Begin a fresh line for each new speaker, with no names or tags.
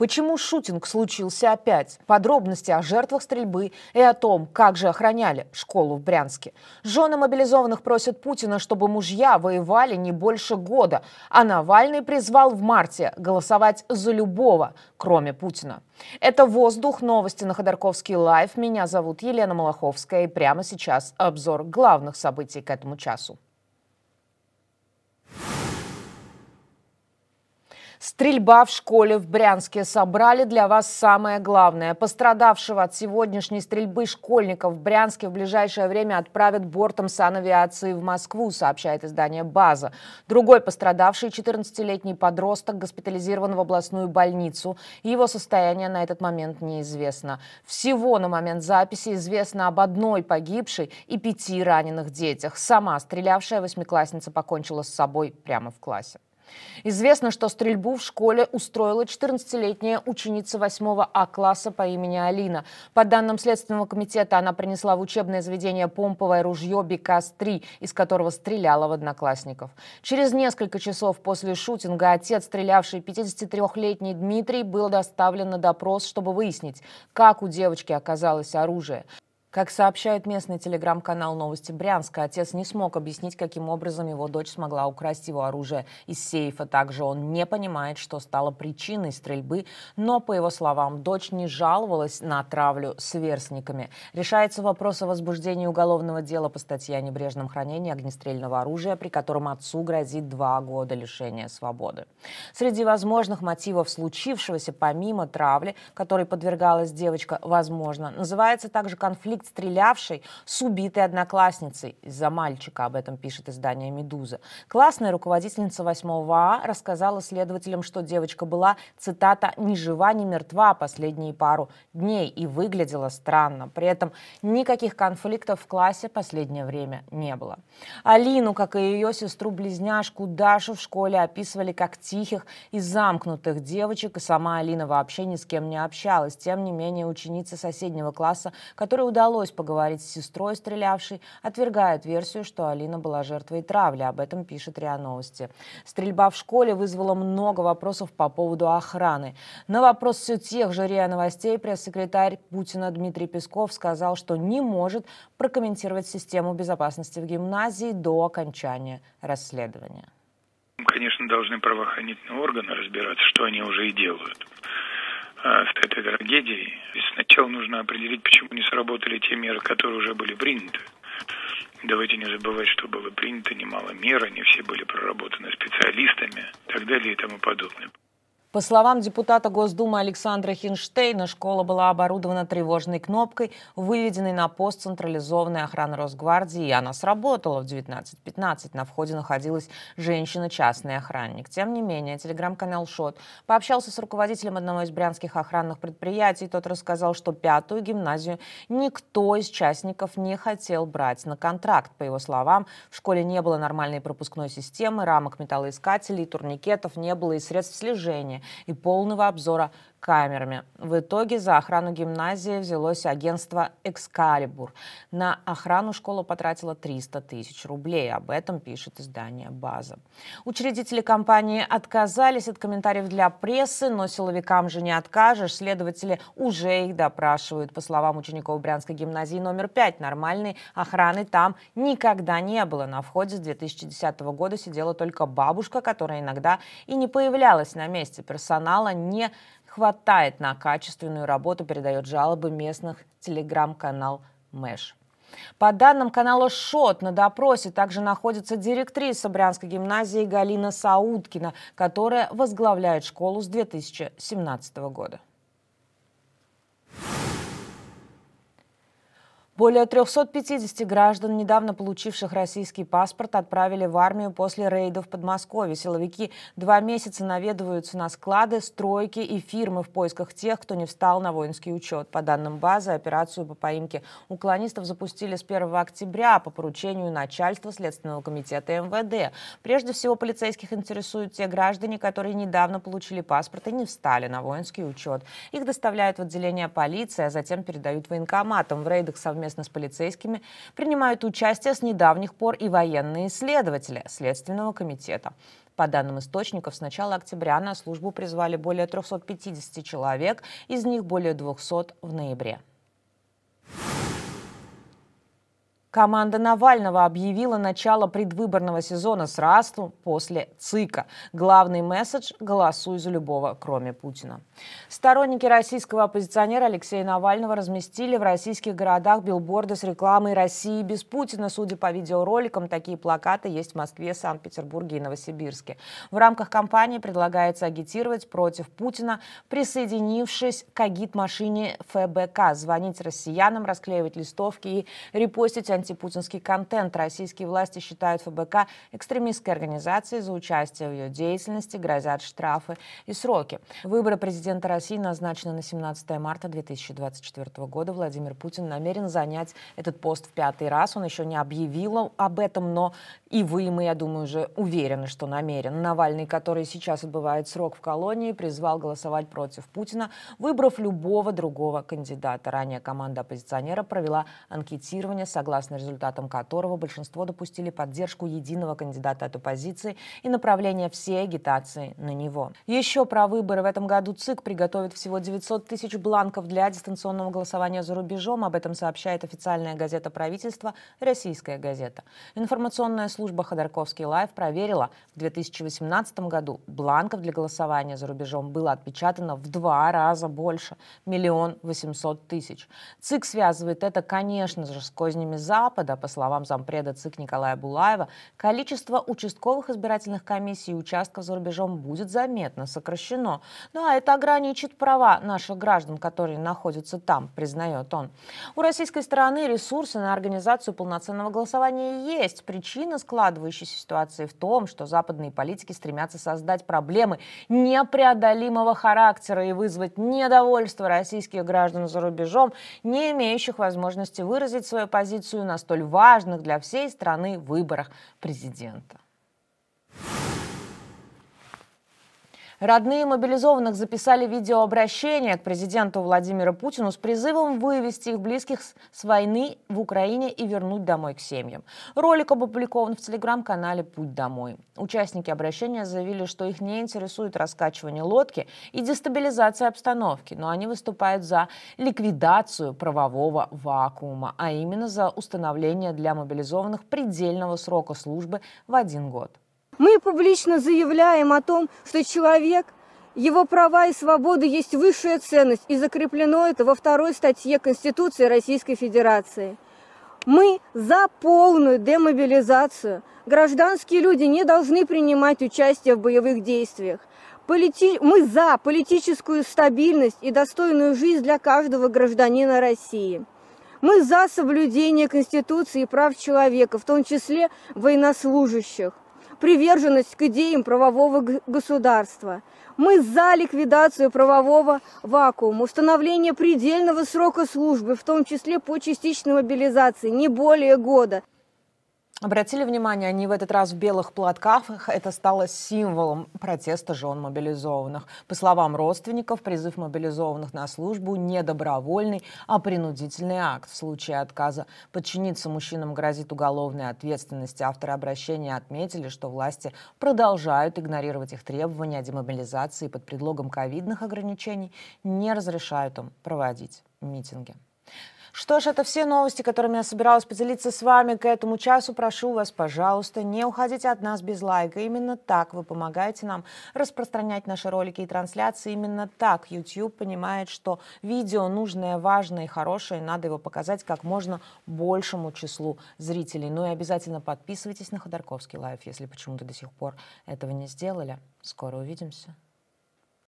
Почему шутинг случился опять? Подробности о жертвах стрельбы и о том, как же охраняли школу в Брянске. Жены мобилизованных просят Путина, чтобы мужья воевали не больше года, а Навальный призвал в марте голосовать за любого, кроме Путина. Это «Воздух», новости на Ходорковский лайф. Меня зовут Елена Малаховская и прямо сейчас обзор главных событий к этому часу. Стрельба в школе в Брянске. Собрали для вас самое главное. Пострадавшего от сегодняшней стрельбы школьников в Брянске в ближайшее время отправят бортом санавиации в Москву, сообщает издание «База». Другой пострадавший, 14-летний подросток, госпитализирован в областную больницу. Его состояние на этот момент неизвестно. Всего на момент записи известно об одной погибшей и пяти раненых детях. Сама стрелявшая восьмиклассница покончила с собой прямо в классе. Известно, что стрельбу в школе устроила 14-летняя ученица 8 А-класса по имени Алина. По данным Следственного комитета, она принесла в учебное заведение помповое ружье БКС-3, из которого стреляла в одноклассников. Через несколько часов после шутинга отец, стрелявший 53-летний Дмитрий, был доставлен на допрос, чтобы выяснить, как у девочки оказалось оружие. Как сообщает местный телеграм-канал «Новости Брянска», отец не смог объяснить, каким образом его дочь смогла украсть его оружие из сейфа. Также он не понимает, что стало причиной стрельбы, но, по его словам, дочь не жаловалась на травлю сверстниками. Решается вопрос о возбуждении уголовного дела по статье о небрежном хранении огнестрельного оружия, при котором отцу грозит два года лишения свободы. Среди возможных мотивов случившегося, помимо травли, которой подвергалась девочка, возможно, называется также конфликт конфликт стрелявшей с убитой одноклассницей из-за мальчика. Об этом пишет издание «Медуза». Классная руководительница 8 А рассказала следователям, что девочка была, цитата, «ни жива, ни мертва» последние пару дней и выглядела странно. При этом никаких конфликтов в классе последнее время не было. Алину, как и ее сестру-близняшку Дашу в школе описывали как тихих и замкнутых девочек, и сама Алина вообще ни с кем не общалась. Тем не менее, ученица соседнего класса, которая удалось удалось поговорить с сестрой, стрелявшей, отвергает версию, что Алина была жертвой травли. Об этом пишет РИА Новости. Стрельба в школе вызвала много вопросов по поводу охраны. На вопрос все тех же РИА Новостей пресс-секретарь Путина Дмитрий Песков сказал, что не может прокомментировать систему безопасности в гимназии до окончания расследования. Конечно, должны правоохранительные органы разбираться, что они уже и делают с э, этой трагедией. И сначала нужно определить, почему не сработали те меры, которые уже были приняты. Давайте не забывать, что было принято немало мер, они все были проработаны специалистами и так далее и тому подобное. По словам депутата Госдумы Александра Хинштейна, школа была оборудована тревожной кнопкой, выведенной на пост централизованной охраны Росгвардии, и она сработала в 19.15. На входе находилась женщина-частный охранник. Тем не менее, телеграм-канал «Шот» пообщался с руководителем одного из брянских охранных предприятий. Тот рассказал, что пятую гимназию никто из частников не хотел брать на контракт. По его словам, в школе не было нормальной пропускной системы, рамок металлоискателей, турникетов, не было и средств слежения и полного обзора камерами. В итоге за охрану гимназии взялось агентство «Экскалибур». На охрану школа потратила 300 тысяч рублей. Об этом пишет издание «База». Учредители компании отказались от комментариев для прессы, но силовикам же не откажешь. Следователи уже их допрашивают. По словам учеников Брянской гимназии номер 5, нормальной охраны там никогда не было. На входе с 2010 года сидела только бабушка, которая иногда и не появлялась на месте персонала не хватает на качественную работу, передает жалобы местных телеграм-канал «Мэш». По данным канала «Шот», на допросе также находится директриса Брянской гимназии Галина Сауткина, которая возглавляет школу с 2017 года. Более 350 граждан, недавно получивших российский паспорт, отправили в армию после рейдов в Подмосковье. Силовики два месяца наведываются на склады, стройки и фирмы в поисках тех, кто не встал на воинский учет. По данным базы, операцию по поимке уклонистов запустили с 1 октября по поручению начальства Следственного комитета МВД. Прежде всего, полицейских интересуют те граждане, которые недавно получили паспорт и не встали на воинский учет. Их доставляют в отделение полиции, а затем передают военкоматам. В рейдах совместно совместно с полицейскими принимают участие с недавних пор и военные следователи Следственного комитета. По данным источников, с начала октября на службу призвали более 350 человек, из них более 200 в ноябре. Команда Навального объявила начало предвыборного сезона сразу после ЦИКа. Главный месседж – голосуй за любого, кроме Путина. Сторонники российского оппозиционера Алексея Навального разместили в российских городах билборды с рекламой «России без Путина». Судя по видеороликам, такие плакаты есть в Москве, Санкт-Петербурге и Новосибирске. В рамках кампании предлагается агитировать против Путина, присоединившись к агит-машине ФБК, звонить россиянам, расклеивать листовки и репостить антипутинский контент. Российские власти считают ФБК экстремистской организацией. За участие в ее деятельности грозят штрафы и сроки. Выборы президента России назначены на 17 марта 2024 года. Владимир Путин намерен занять этот пост в пятый раз. Он еще не объявил об этом, но и вы, и мы, я думаю, уже уверены, что намерен. Навальный, который сейчас отбывает срок в колонии, призвал голосовать против Путина, выбрав любого другого кандидата. Ранее команда оппозиционера провела анкетирование, согласно согласно результатам которого большинство допустили поддержку единого кандидата от оппозиции и направление всей агитации на него. Еще про выборы в этом году ЦИК приготовит всего 900 тысяч бланков для дистанционного голосования за рубежом. Об этом сообщает официальная газета правительства «Российская газета». Информационная служба «Ходорковский лайф» проверила, в 2018 году бланков для голосования за рубежом было отпечатано в два раза больше – миллион восемьсот тысяч. ЦИК связывает это, конечно же, с кознями за Запада, по словам зампреда ЦИК Николая Булаева, количество участковых избирательных комиссий и участков за рубежом будет заметно сокращено. Ну а это ограничит права наших граждан, которые находятся там, признает он. У российской стороны ресурсы на организацию полноценного голосования есть. Причина складывающейся ситуации в том, что западные политики стремятся создать проблемы непреодолимого характера и вызвать недовольство российских граждан за рубежом, не имеющих возможности выразить свою позицию на столь важных для всей страны выборах президента. Родные мобилизованных записали видеообращение к президенту Владимиру Путину с призывом вывести их близких с войны в Украине и вернуть домой к семьям. Ролик опубликован в телеграм-канале «Путь домой». Участники обращения заявили, что их не интересует раскачивание лодки и дестабилизация обстановки, но они выступают за ликвидацию правового вакуума, а именно за установление для мобилизованных предельного срока службы в один год. Мы публично заявляем о том, что человек, его права и свободы есть высшая ценность, и закреплено это во второй статье Конституции Российской Федерации. Мы за полную демобилизацию. Гражданские люди не должны принимать участие в боевых действиях. Полити... Мы за политическую стабильность и достойную жизнь для каждого гражданина России. Мы за соблюдение Конституции и прав человека, в том числе военнослужащих приверженность к идеям правового государства. Мы за ликвидацию правового вакуума, установление предельного срока службы, в том числе по частичной мобилизации, не более года. Обратили внимание, они в этот раз в белых платках. Это стало символом протеста жен мобилизованных. По словам родственников, призыв мобилизованных на службу не добровольный, а принудительный акт. В случае отказа подчиниться мужчинам грозит уголовная ответственность. Авторы обращения отметили, что власти продолжают игнорировать их требования о демобилизации под предлогом ковидных ограничений, не разрешают им проводить митинги. Что ж, это все новости, которыми я собиралась поделиться с вами к этому часу. Прошу вас, пожалуйста, не уходите от нас без лайка. Именно так вы помогаете нам распространять наши ролики и трансляции. Именно так YouTube понимает, что видео нужное, важное и хорошее, надо его показать как можно большему числу зрителей. Ну и обязательно подписывайтесь на Ходорковский лайф, если почему-то до сих пор этого не сделали. Скоро увидимся.